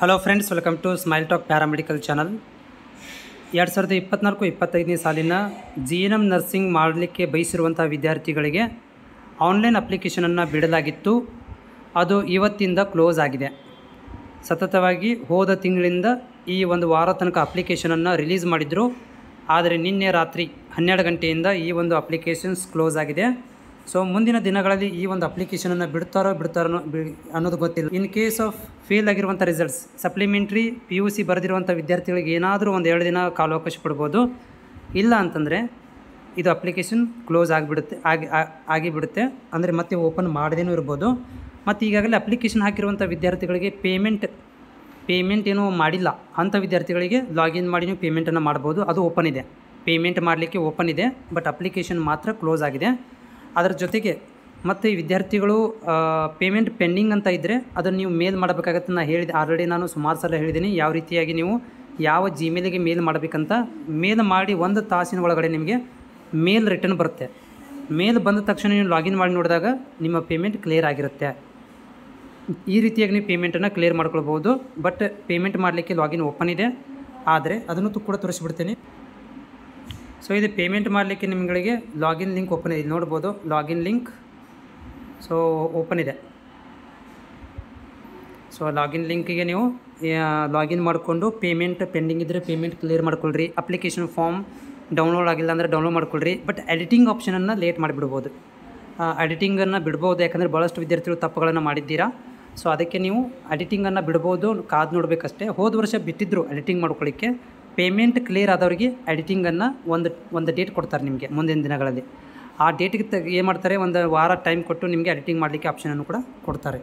hello friends welcome to smile talk paramedical channel ಎರಡು ಸಾವಿರದ ಇಪ್ಪತ್ನಾಲ್ಕು ಇಪ್ಪತ್ತೈದನೇ ಸಾಲಿನ ಜಿ ಎನ್ ಎಮ್ ನರ್ಸಿಂಗ್ ಮಾಡಲಿಕ್ಕೆ ಬಯಸಿರುವಂಥ ವಿದ್ಯಾರ್ಥಿಗಳಿಗೆ ಆನ್ಲೈನ್ ಅಪ್ಲಿಕೇಶನನ್ನು ಬಿಡಲಾಗಿತ್ತು ಅದು ಇವತ್ತಿಂದ ಕ್ಲೋಸ್ ಆಗಿದೆ ಸತತವಾಗಿ ಹೋದ ತಿಂಗಳಿಂದ ಈ ಒಂದು ವಾರ ತನಕ ಅಪ್ಲಿಕೇಶನನ್ನು ರಿಲೀಸ್ ಮಾಡಿದರು ಆದರೆ ನಿನ್ನೆ ರಾತ್ರಿ ಹನ್ನೆರಡು ಗಂಟೆಯಿಂದ ಈ ಒಂದು ಅಪ್ಲಿಕೇಶನ್ಸ್ ಕ್ಲೋಸ್ ಆಗಿದೆ ಸೊ ಮುಂದಿನ ದಿನಗಳಲ್ಲಿ ಈ ಒಂದು ಅಪ್ಲಿಕೇಶನನ್ನು ಬಿಡ್ತಾರೋ ಬಿಡ್ತಾರೋ ಅನ್ನೋದು ಗೊತ್ತಿಲ್ಲ ಇನ್ ಕೇಸ್ ಆಫ್ ಫೇಲ್ ಆಗಿರುವಂಥ results supplementary P U C ಬರೆದಿರುವಂಥ ವಿದ್ಯಾರ್ಥಿಗಳಿಗೆ ಏನಾದರೂ ಒಂದು ಎರಡು ದಿನ ಕಾಲಾವಕಾಶ ಕೊಡ್ಬೋದು ಇಲ್ಲ ಅಂತಂದರೆ ಇದು ಅಪ್ಲಿಕೇಶನ್ ಕ್ಲೋಸ್ ಆಗಿಬಿಡುತ್ತೆ ಆಗಿ ಆಗಿಬಿಡುತ್ತೆ ಅಂದರೆ ಮತ್ತೆ ಓಪನ್ ಮಾಡದೇನೂ ಇರ್ಬೋದು ಮತ್ತು ಈಗಾಗಲೇ ಅಪ್ಲಿಕೇಶನ್ ಹಾಕಿರುವಂಥ ವಿದ್ಯಾರ್ಥಿಗಳಿಗೆ ಪೇಮೆಂಟ್ ಪೇಮೆಂಟ್ ಏನೂ ಮಾಡಿಲ್ಲ ಅಂಥ ವಿದ್ಯಾರ್ಥಿಗಳಿಗೆ ಲಾಗಿನ್ ಮಾಡಿ ನೀವು ಪೇಮೆಂಟನ್ನು ಮಾಡ್ಬೋದು ಅದು ಓಪನ್ ಇದೆ ಪೇಮೆಂಟ್ ಮಾಡಲಿಕ್ಕೆ ಓಪನ್ ಇದೆ ಬಟ್ ಅಪ್ಲಿಕೇಶನ್ ಮಾತ್ರ ಕ್ಲೋಸ್ ಆಗಿದೆ ಅದರ ಜೊತೆಗೆ ಮತ್ತು ವಿದ್ಯಾರ್ಥಿಗಳು ಪೇಮೆಂಟ್ ಪೆಂಡಿಂಗ್ ಅಂತ ಇದ್ದರೆ ಅದನ್ನು ನೀವು ಮೇಲ್ ಮಾಡಬೇಕಾಗತ್ತೆ ನಾನು ಹೇಳಿದೆ ಆಲ್ರೆಡಿ ನಾನು ಸುಮಾರು ಸಲ ಹೇಳಿದ್ದೀನಿ ಯಾವ ರೀತಿಯಾಗಿ ನೀವು ಯಾವ ಜಿಮೇಲಿಗೆ ಮೇಲ್ ಮಾಡಬೇಕಂತ ಮೇಲ್ ಮಾಡಿ ಒಂದು ತಾಸಿನ ಒಳಗಡೆ ನಿಮಗೆ ಮೇಲ್ ರಿಟರ್ನ್ ಬರುತ್ತೆ ಮೇಲ್ ಬಂದ ತಕ್ಷಣ ನೀವು ಲಾಗಿನ್ ಮಾಡಿ ನೋಡಿದಾಗ ನಿಮ್ಮ ಪೇಮೆಂಟ್ ಕ್ಲಿಯರ್ ಆಗಿರುತ್ತೆ ಈ ರೀತಿಯಾಗಿ ನೀವು ಪೇಮೆಂಟನ್ನು ಕ್ಲಿಯರ್ ಮಾಡ್ಕೊಳ್ಬೋದು ಬಟ್ ಪೇಮೆಂಟ್ ಮಾಡಲಿಕ್ಕೆ ಲಾಗಿನ್ ಓಪನ್ ಇದೆ ಆದರೆ ಅದನ್ನು ಕೂಡ ತೋರಿಸ್ಬಿಡ್ತೀನಿ ಸೊ ಇದು ಪೇಮೆಂಟ್ ಮಾಡಲಿಕ್ಕೆ ನಿಮ್ಗಳಿಗೆ ಲಾಗಿನ್ ಲಿಂಕ್ ಓಪನ್ ಇದೆ ನೋಡ್ಬೋದು ಲಾಗಿನ್ ಲಿಂಕ್ ಸೊ ಓಪನ್ ಇದೆ ಸೊ ಲಾಗಿನ್ ಲಿಂಕಿಗೆ ನೀವು ಲಾಗಿನ್ ಮಾಡಿಕೊಂಡು ಪೇಮೆಂಟ್ ಪೆಂಡಿಂಗ್ ಇದ್ದರೆ ಪೇಮೆಂಟ್ ಕ್ಲಿಯರ್ ಮಾಡ್ಕೊಳ್ರಿ ಅಪ್ಲಿಕೇಶನ್ ಫಾರ್ಮ್ ಡೌನ್ಲೋಡ್ ಆಗಿಲ್ಲ ಅಂದರೆ ಡೌನ್ಲೋಡ್ ಮಾಡ್ಕೊಳ್ರಿ ಬಟ್ ಎಡಿಟಿಂಗ್ ಆಪ್ಷನನ್ನು ಲೇಟ್ ಮಾಡಿಬಿಡ್ಬೋದು ಎಡಿಟಿಂಗನ್ನು ಬಿಡ್ಬೋದು ಯಾಕಂದರೆ ಭಾಳಷ್ಟು ವಿದ್ಯಾರ್ಥಿಗಳು ತಪ್ಪುಗಳನ್ನು ಮಾಡಿದ್ದೀರಾ ಸೊ ಅದಕ್ಕೆ ನೀವು ಎಡಿಟಿಂಗನ್ನು ಬಿಡ್ಬೋದು ಕಾದು ನೋಡಬೇಕಷ್ಟೇ ಹೋದ ವರ್ಷ ಬಿಟ್ಟಿದ್ದರು ಎಡಿಟಿಂಗ್ ಮಾಡ್ಕೊಳ್ಳಿಕ್ಕೆ ಪೇಮೆಂಟ್ ಕ್ಲಿಯರ್ ಆದವ್ರಿಗೆ ಎಡಿಟಿಂಗನ್ನು ಒಂದು ಒಂದು ಡೇಟ್ ಕೊಡ್ತಾರೆ ನಿಮಗೆ ಮುಂದಿನ ದಿನಗಳಲ್ಲಿ ಆ ಡೇಟಿಗೆ ಏನು ಮಾಡ್ತಾರೆ ಒಂದು ವಾರ ಟೈಮ್ ಕೊಟ್ಟು ನಿಮಗೆ ಎಡಿಟಿಂಗ್ ಮಾಡಲಿಕ್ಕೆ ಆಪ್ಷನನ್ನು ಕೂಡ ಕೊಡ್ತಾರೆ